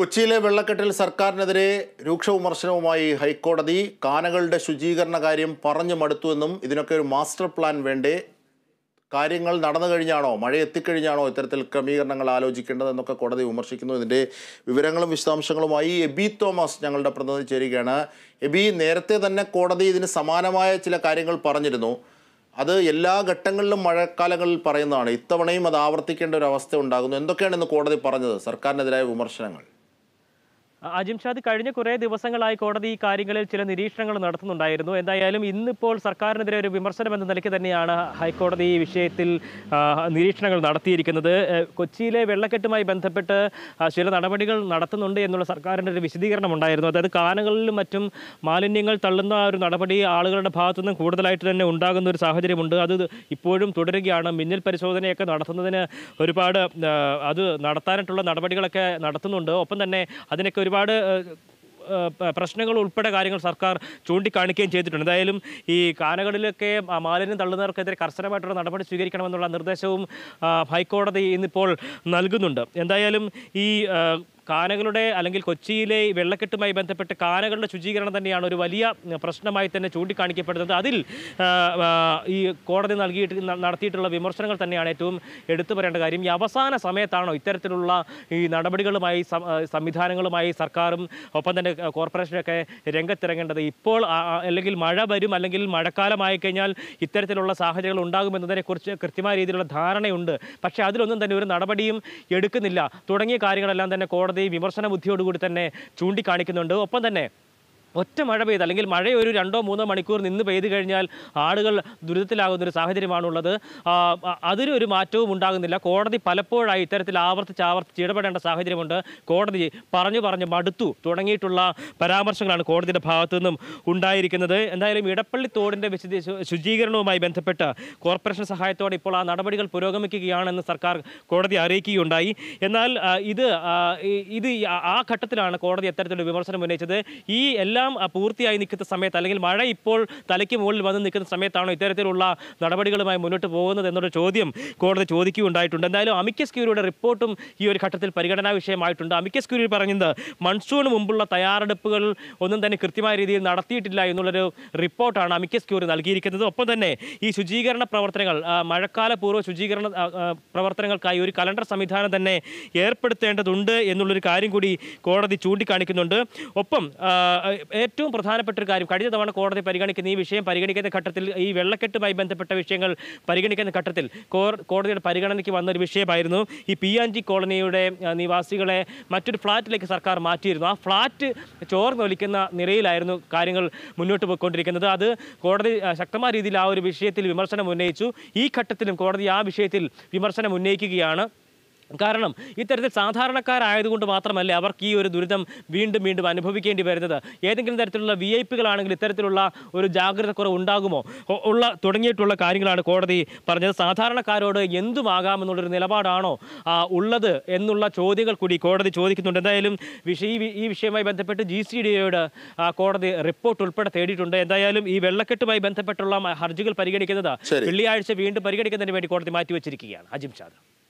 കൊച്ചിയിലെ വെള്ളക്കെട്ടിൽ സർക്കാരിനെതിരെ രൂക്ഷ വിമർശനവുമായി ഹൈക്കോടതി കാനകളുടെ ശുചീകരണ കാര്യം പറഞ്ഞു മടുത്തുവെന്നും ഇതിനൊക്കെ ഒരു മാസ്റ്റർ പ്ലാൻ വേണ്ടേ കാര്യങ്ങൾ നടന്നു കഴിഞ്ഞാണോ മഴ എത്തിക്കഴിഞ്ഞാണോ ഇത്തരത്തിൽ ക്രമീകരണങ്ങൾ ആലോചിക്കേണ്ടതെന്നൊക്കെ കോടതി വിമർശിക്കുന്നു ഇതിൻ്റെ വിവരങ്ങളും വിശദാംശങ്ങളുമായി എബി തോമസ് ഞങ്ങളുടെ പ്രതിനിധി ചേരുകയാണ് എബി നേരത്തെ തന്നെ കോടതി ഇതിന് സമാനമായ ചില കാര്യങ്ങൾ പറഞ്ഞിരുന്നു അത് എല്ലാ ഘട്ടങ്ങളിലും മഴക്കാലങ്ങളിൽ പറയുന്നതാണ് ഇത്തവണയും അത് ആവർത്തിക്കേണ്ട ഒരു അവസ്ഥ ഉണ്ടാകുന്നു എന്തൊക്കെയാണ് ഇന്ന് കോടതി പറഞ്ഞത് സർക്കാരിനെതിരായ വിമർശനങ്ങൾ അജിംഷാദ് കഴിഞ്ഞ കുറേ ദിവസങ്ങളായി കോടതി ഈ കാര്യങ്ങളിൽ ചില നിരീക്ഷണങ്ങൾ നടത്തുന്നുണ്ടായിരുന്നു എന്തായാലും ഇന്നിപ്പോൾ സർക്കാരിനെതിരെ ഒരു വിമർശനം എന്ന നിലയ്ക്ക് തന്നെയാണ് ഹൈക്കോടതി ഈ വിഷയത്തിൽ നിരീക്ഷണങ്ങൾ നടത്തിയിരിക്കുന്നത് കൊച്ചിയിലെ വെള്ളക്കെട്ടുമായി ബന്ധപ്പെട്ട് ചില നടപടികൾ നടത്തുന്നുണ്ട് എന്നുള്ള സർക്കാരിൻ്റെ ഒരു വിശദീകരണം ഉണ്ടായിരുന്നു അതായത് കാനകളിലും മറ്റും മാലിന്യങ്ങൾ തള്ളുന്ന ഒരു നടപടി ആളുകളുടെ ഭാഗത്തുനിന്നും കൂടുതലായിട്ട് തന്നെ ഉണ്ടാകുന്ന ഒരു സാഹചര്യമുണ്ട് അത് ഇപ്പോഴും തുടരുകയാണ് മിന്നൽ പരിശോധനയൊക്കെ നടത്തുന്നതിന് ഒരുപാട് അത് നടത്താനായിട്ടുള്ള നടപടികളൊക്കെ നടത്തുന്നുണ്ട് ഒപ്പം തന്നെ അതിനൊക്കെ ഒരുപാട് ഒരുപാട് പ്രശ്നങ്ങൾ ഉൾപ്പെടെ കാര്യങ്ങൾ സർക്കാർ ചൂണ്ടിക്കാണിക്കുകയും ചെയ്തിട്ടുണ്ട് എന്തായാലും ഈ കാനകളിലൊക്കെ മാലിന്യം തള്ളുന്നവർക്കെതിരെ കർശനമായിട്ടുള്ള നടപടി സ്വീകരിക്കണമെന്നുള്ള നിർദ്ദേശവും ഹൈക്കോടതി ഇന്നിപ്പോൾ നൽകുന്നുണ്ട് എന്തായാലും ഈ കാനകളുടെ അല്ലെങ്കിൽ കൊച്ചിയിലെ വെള്ളക്കെട്ടുമായി ബന്ധപ്പെട്ട് കാനകളുടെ ശുചീകരണം തന്നെയാണ് ഒരു വലിയ പ്രശ്നമായി തന്നെ ചൂണ്ടിക്കാണിക്കപ്പെടുന്നത് അതിൽ ഈ കോടതി നൽകിയിട്ട് നടത്തിയിട്ടുള്ള വിമർശനങ്ങൾ തന്നെയാണ് ഏറ്റവും എടുത്തു പറയേണ്ട കാര്യം ഈ അവസാന സമയത്താണോ ഇത്തരത്തിലുള്ള ഈ നടപടികളുമായി സംവിധാനങ്ങളുമായി സർക്കാരും ഒപ്പം തന്നെ കോർപ്പറേഷനൊക്കെ രംഗത്തിറങ്ങേണ്ടത് ഇപ്പോൾ അല്ലെങ്കിൽ മഴ വരും അല്ലെങ്കിൽ മഴക്കാലമായി കഴിഞ്ഞാൽ ഇത്തരത്തിലുള്ള സാഹചര്യങ്ങൾ ഉണ്ടാകുമെന്നതിനെക്കുറിച്ച് കൃത്യമായ രീതിയിലുള്ള ധാരണയുണ്ട് പക്ഷേ അതിലൊന്നും തന്നെ ഒരു നടപടിയും എടുക്കുന്നില്ല തുടങ്ങിയ കാര്യങ്ങളെല്ലാം തന്നെ കോടതി കോടതി വിമർശന ബുദ്ധിയോടുകൂടി തന്നെ ചൂണ്ടിക്കാണിക്കുന്നുണ്ട് ഒപ്പം തന്നെ ഒറ്റ മഴ പെയ്ത് അല്ലെങ്കിൽ മഴ ഒരു രണ്ടോ മൂന്നോ മണിക്കൂർ നിന്ന് പെയ്ത് കഴിഞ്ഞാൽ ആളുകൾ ദുരിതത്തിലാകുന്ന ഒരു സാഹചര്യമാണുള്ളത് അതിനൊരു മാറ്റവും ഉണ്ടാകുന്നില്ല കോടതി പലപ്പോഴായി ഇത്തരത്തിൽ ആവർത്തിച്ച് ആവർത്തിച്ച് ഇടപെടേണ്ട സാഹചര്യമുണ്ട് കോടതി പറഞ്ഞു പറഞ്ഞ് മടുത്തു തുടങ്ങിയിട്ടുള്ള പരാമർശങ്ങളാണ് കോടതിയുടെ ഭാഗത്തു നിന്നും ഉണ്ടായിരിക്കുന്നത് എന്തായാലും ഇടപ്പള്ളി തോടിൻ്റെ വിശദീ ശുചീകരണവുമായി ബന്ധപ്പെട്ട് കോർപ്പറേഷൻ സഹായത്തോടെ ഇപ്പോൾ ആ നടപടികൾ പുരോഗമിക്കുകയാണെന്ന് സർക്കാർ കോടതി അറിയിക്കുകയുണ്ടായി എന്നാൽ ഇത് ഇത് ആ ഘട്ടത്തിലാണ് കോടതി അത്തരത്തിലൊരു വിമർശനം ഉന്നയിച്ചത് ഈ എല്ലാ എല്ലാം പൂർത്തിയായി നിൽക്കുന്ന സമയത്ത് അല്ലെങ്കിൽ മഴ ഇപ്പോൾ തലയ്ക്ക് മുകളിൽ വന്ന് നിൽക്കുന്ന സമയത്താണോ ഇത്തരത്തിലുള്ള നടപടികളുമായി മുന്നോട്ട് പോകുന്നത് എന്നൊരു ചോദ്യം കോടതി ചോദിക്കുകയുണ്ടായിട്ടുണ്ട് എന്തായാലും അമിക്കസ് ക്യൂരിയുടെ റിപ്പോർട്ടും ഈ ഒരു ഘട്ടത്തിൽ പരിഗണനാ വിഷയമായിട്ടുണ്ട് അമിക്കസ് ക്യൂരി പറഞ്ഞത് മൺസൂണിന് മുമ്പുള്ള തയ്യാറെടുപ്പുകൾ ഒന്നും തന്നെ കൃത്യമായ രീതിയിൽ നടത്തിയിട്ടില്ല എന്നുള്ളൊരു റിപ്പോർട്ടാണ് അമിക്കസ് ക്യൂരി നൽകിയിരിക്കുന്നത് ഒപ്പം തന്നെ ഈ ശുചീകരണ പ്രവർത്തനങ്ങൾ മഴക്കാല പൂർവ്വ ശുചീകരണ പ്രവർത്തനങ്ങൾക്കായി ഒരു കലണ്ടർ സംവിധാനം തന്നെ ഏർപ്പെടുത്തേണ്ടതുണ്ട് എന്നുള്ളൊരു കാര്യം കൂടി കോടതി ചൂണ്ടിക്കാണിക്കുന്നുണ്ട് ഒപ്പം ഏറ്റവും പ്രധാനപ്പെട്ട ഒരു കാര്യം കഴിഞ്ഞ തവണ കോടതി പരിഗണിക്കുന്ന ഈ വിഷയം പരിഗണിക്കുന്ന ഘട്ടത്തിൽ ഈ വെള്ളക്കെട്ടുമായി ബന്ധപ്പെട്ട വിഷയങ്ങൾ പരിഗണിക്കുന്ന ഘട്ടത്തിൽ കോടതിയുടെ പരിഗണനയ്ക്ക് വന്ന ഒരു വിഷയമായിരുന്നു ഈ പി ആൻഡ് ജി കോളനിയുടെ നിവാസികളെ മറ്റൊരു ഫ്ലാറ്റിലേക്ക് സർക്കാർ മാറ്റിയിരുന്നു ആ ഫ്ലാറ്റ് ചോർന്നൊലിക്കുന്ന നിലയിലായിരുന്നു കാര്യങ്ങൾ മുന്നോട്ട് പോയിക്കൊണ്ടിരിക്കുന്നത് അത് കോടതി ശക്തമായ രീതിയിൽ ആ ഒരു വിഷയത്തിൽ വിമർശനം ഉന്നയിച്ചു ഈ ഘട്ടത്തിലും കോടതി ആ വിഷയത്തിൽ വിമർശനം ഉന്നയിക്കുകയാണ് കാരണം ഇത്തരത്തിൽ സാധാരണക്കാരായതുകൊണ്ട് മാത്രമല്ല അവർക്ക് ഈ ഒരു ദുരിതം വീണ്ടും വീണ്ടും അനുഭവിക്കേണ്ടി വരുന്നത് ഏതെങ്കിലും തരത്തിലുള്ള വി ഐ പികളാണെങ്കിൽ ഇത്തരത്തിലുള്ള ഒരു ജാഗ്രത കുറവ് ഉണ്ടാകുമോ ഉള്ള തുടങ്ങിയിട്ടുള്ള കാര്യങ്ങളാണ് കോടതി പറഞ്ഞത് സാധാരണക്കാരോട് എന്തുമാകാമെന്നുള്ളൊരു നിലപാടാണോ ഉള്ളത് എന്നുള്ള ചോദ്യങ്ങൾ കൂടി കോടതി ചോദിക്കുന്നുണ്ട് എന്തായാലും വിഷയ ഈ വിഷയവുമായി ബന്ധപ്പെട്ട് ജി സി കോടതി റിപ്പോർട്ട് ഉൾപ്പെടെ തേടിയിട്ടുണ്ട് എന്തായാലും ഈ വെള്ളക്കെട്ടുമായി ബന്ധപ്പെട്ടുള്ള ഹർജികൾ പരിഗണിക്കുന്നത് വെള്ളിയാഴ്ച വീണ്ടും പരിഗണിക്കുന്നതിന് വേണ്ടി കോടതി മാറ്റിവെച്ചിരിക്കുകയാണ് അജിം ഷാദ്